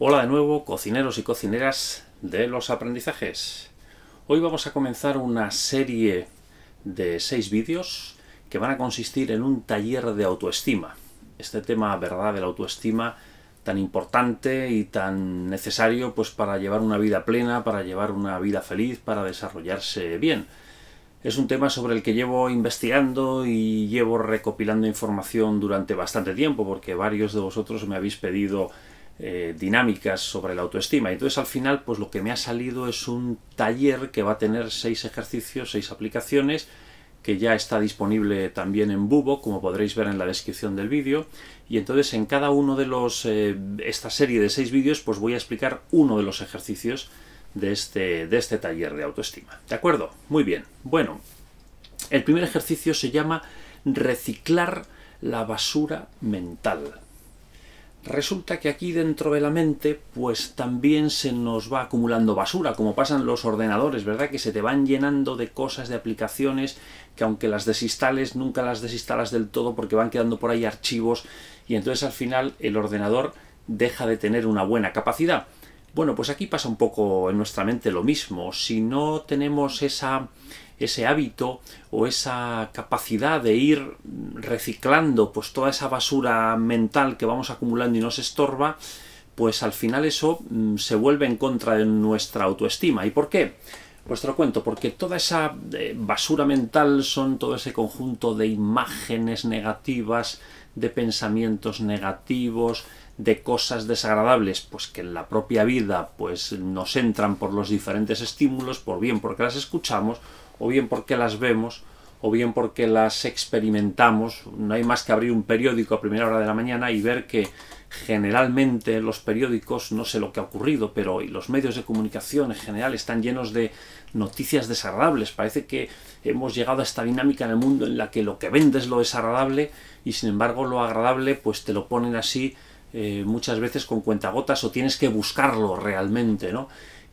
Hola de nuevo, cocineros y cocineras de los aprendizajes. Hoy vamos a comenzar una serie de seis vídeos que van a consistir en un taller de autoestima. Este tema, verdad, de la autoestima tan importante y tan necesario pues para llevar una vida plena, para llevar una vida feliz, para desarrollarse bien. Es un tema sobre el que llevo investigando y llevo recopilando información durante bastante tiempo porque varios de vosotros me habéis pedido eh, dinámicas sobre la autoestima. Entonces al final pues lo que me ha salido es un taller que va a tener seis ejercicios, seis aplicaciones, que ya está disponible también en Bubo, como podréis ver en la descripción del vídeo. Y entonces en cada uno de los, eh, esta serie de seis vídeos, pues voy a explicar uno de los ejercicios de este, de este taller de autoestima. ¿De acuerdo? Muy bien. Bueno, el primer ejercicio se llama reciclar la basura mental. Resulta que aquí dentro de la mente, pues también se nos va acumulando basura, como pasan los ordenadores, ¿verdad? Que se te van llenando de cosas, de aplicaciones, que aunque las desinstales, nunca las desinstalas del todo porque van quedando por ahí archivos y entonces al final el ordenador deja de tener una buena capacidad. Bueno, pues aquí pasa un poco en nuestra mente lo mismo. Si no tenemos esa ese hábito o esa capacidad de ir reciclando pues toda esa basura mental que vamos acumulando y nos estorba, pues al final eso mm, se vuelve en contra de nuestra autoestima. ¿Y por qué? Pues lo cuento, porque toda esa eh, basura mental son todo ese conjunto de imágenes negativas, de pensamientos negativos, de cosas desagradables, pues que en la propia vida pues nos entran por los diferentes estímulos, por bien porque las escuchamos o bien porque las vemos, o bien porque las experimentamos. No hay más que abrir un periódico a primera hora de la mañana y ver que generalmente los periódicos, no sé lo que ha ocurrido, pero los medios de comunicación en general están llenos de noticias desagradables. Parece que hemos llegado a esta dinámica en el mundo en la que lo que vendes es lo desagradable y sin embargo lo agradable pues te lo ponen así eh, muchas veces con cuentagotas o tienes que buscarlo realmente, ¿no?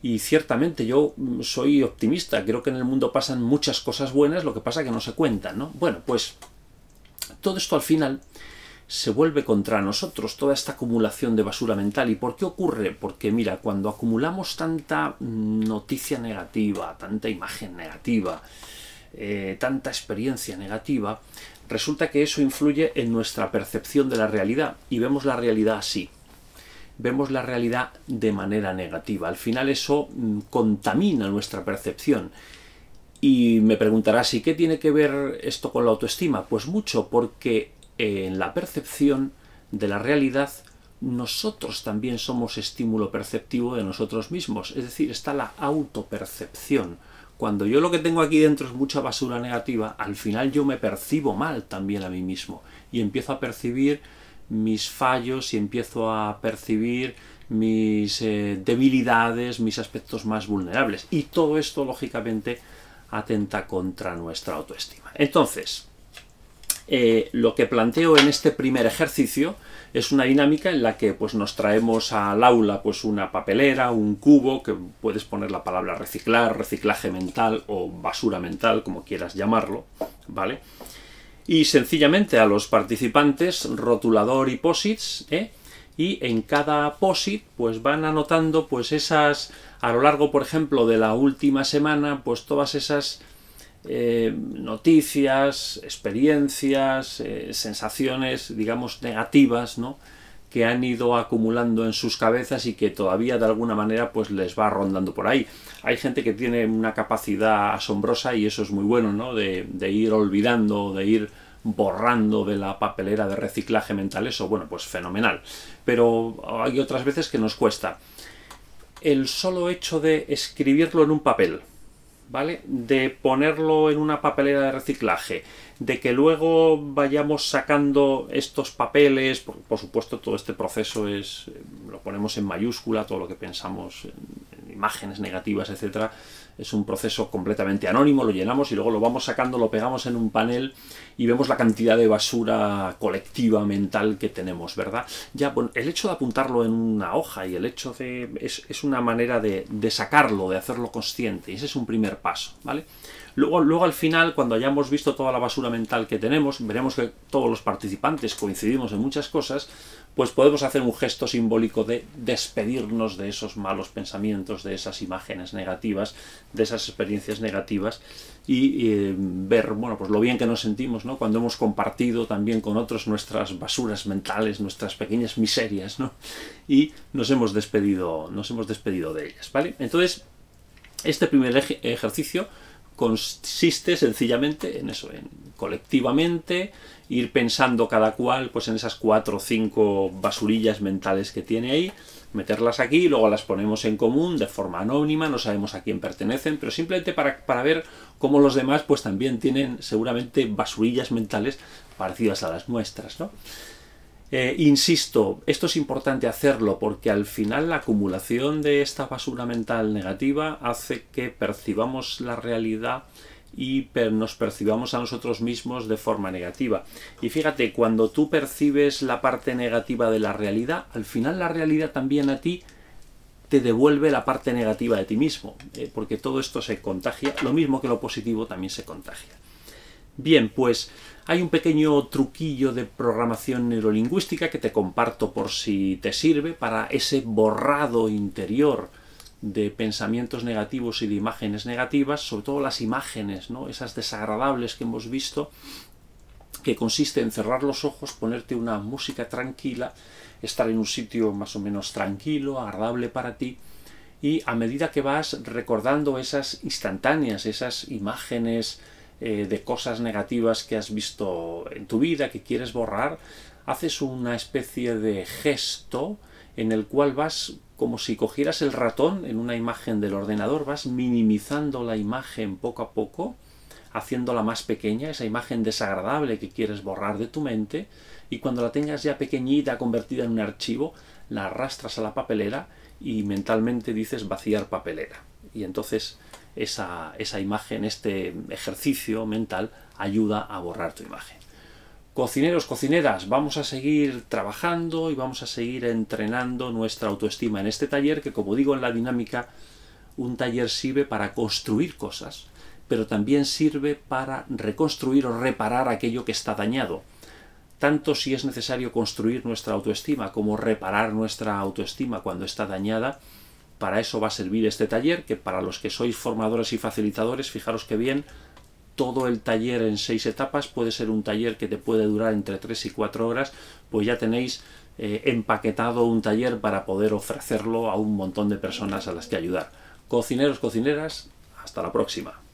y ciertamente yo soy optimista, creo que en el mundo pasan muchas cosas buenas, lo que pasa que no se cuentan, ¿no? Bueno, pues todo esto al final se vuelve contra nosotros, toda esta acumulación de basura mental. ¿Y por qué ocurre? Porque mira, cuando acumulamos tanta noticia negativa, tanta imagen negativa, eh, tanta experiencia negativa, resulta que eso influye en nuestra percepción de la realidad y vemos la realidad así vemos la realidad de manera negativa. Al final eso mm, contamina nuestra percepción. Y me preguntarás, ¿y qué tiene que ver esto con la autoestima? Pues mucho, porque eh, en la percepción de la realidad nosotros también somos estímulo perceptivo de nosotros mismos, es decir, está la autopercepción. Cuando yo lo que tengo aquí dentro es mucha basura negativa, al final yo me percibo mal también a mí mismo y empiezo a percibir mis fallos y empiezo a percibir mis eh, debilidades, mis aspectos más vulnerables. Y todo esto, lógicamente, atenta contra nuestra autoestima. Entonces, eh, lo que planteo en este primer ejercicio es una dinámica en la que pues, nos traemos al aula pues, una papelera, un cubo, que puedes poner la palabra reciclar, reciclaje mental o basura mental, como quieras llamarlo, ¿vale? y sencillamente a los participantes rotulador y posits, ¿eh? y en cada POSIT pues van anotando pues esas, a lo largo por ejemplo de la última semana, pues todas esas eh, noticias, experiencias, eh, sensaciones digamos negativas, ¿no? que han ido acumulando en sus cabezas y que todavía de alguna manera pues les va rondando por ahí. Hay gente que tiene una capacidad asombrosa y eso es muy bueno, ¿no? De, de ir olvidando, de ir borrando de la papelera de reciclaje mental eso, bueno, pues fenomenal. Pero hay otras veces que nos cuesta. El solo hecho de escribirlo en un papel, ¿vale? De ponerlo en una papelera de reciclaje, de que luego vayamos sacando estos papeles, por, supuesto todo este proceso es eh, lo ponemos en mayúscula, todo lo que pensamos en, en imágenes negativas, etcétera, es un proceso completamente anónimo, lo llenamos y luego lo vamos sacando, lo pegamos en un panel y vemos la cantidad de basura colectiva mental que tenemos, ¿verdad? Ya, bueno, el hecho de apuntarlo en una hoja y el hecho de... es, una manera de, de sacarlo, de hacerlo consciente, y ese es un primer paso, ¿vale? Luego, al final, cuando hayamos visto toda la basura mental que tenemos, veremos que todos los participantes coincidimos en muchas cosas, pues podemos hacer un gesto simbólico de despedirnos de esos malos pensamientos, de esas imágenes negativas, de esas experiencias negativas y eh, ver, bueno, pues lo bien que nos sentimos, ¿no? Cuando hemos compartido también con otros nuestras basuras mentales, nuestras pequeñas miserias, ¿no? Y nos hemos despedido, nos hemos despedido de ellas, ¿vale? Entonces, este primer ejercicio consiste sencillamente en eso, en colectivamente ir pensando cada cual pues en esas cuatro o cinco basurillas mentales que tiene ahí, meterlas aquí, y luego las ponemos en común de forma anónima, no sabemos a quién pertenecen, pero simplemente para, para ver cómo los demás pues también tienen seguramente basurillas mentales parecidas a las nuestras, ¿no? Eh, insisto, esto es importante hacerlo porque al final la acumulación de esta basura mental negativa hace que percibamos la realidad y nos percibamos a nosotros mismos de forma negativa. Y fíjate, cuando tú percibes la parte negativa de la realidad, al final la realidad también a ti te devuelve la parte negativa de ti mismo, eh, porque todo esto se contagia, lo mismo que lo positivo también se contagia. Bien, pues hay un pequeño truquillo de programación neurolingüística que te comparto por si te sirve para ese borrado interior de pensamientos negativos y de imágenes negativas, sobre todo las imágenes, ¿no? esas desagradables que hemos visto, que consiste en cerrar los ojos, ponerte una música tranquila, estar en un sitio más o menos tranquilo, agradable para ti, y a medida que vas recordando esas instantáneas, esas imágenes eh, de cosas negativas que has visto en tu vida, que quieres borrar, haces una especie de gesto en el cual vas como si cogieras el ratón en una imagen del ordenador, vas minimizando la imagen poco a poco, haciéndola más pequeña, esa imagen desagradable que quieres borrar de tu mente, y cuando la tengas ya pequeñita, convertida en un archivo, la arrastras a la papelera y mentalmente dices vaciar papelera. Y entonces esa, imagen, este ejercicio mental ayuda a borrar tu imagen. Cocineros, cocineras, vamos a seguir trabajando y vamos a seguir entrenando nuestra autoestima en este taller que, como digo en la dinámica, un taller sirve para construir cosas, pero también sirve para reconstruir o reparar aquello que está dañado. Tanto si es necesario construir nuestra autoestima como reparar nuestra autoestima cuando está dañada, para eso va a servir este taller, que para los que sois formadores y facilitadores, fijaros que bien, todo el taller en seis etapas, puede ser un taller que te puede durar entre tres y cuatro horas, pues ya tenéis eh, empaquetado un taller para poder ofrecerlo a un montón de personas a las que ayudar. Cocineros, cocineras, hasta la próxima.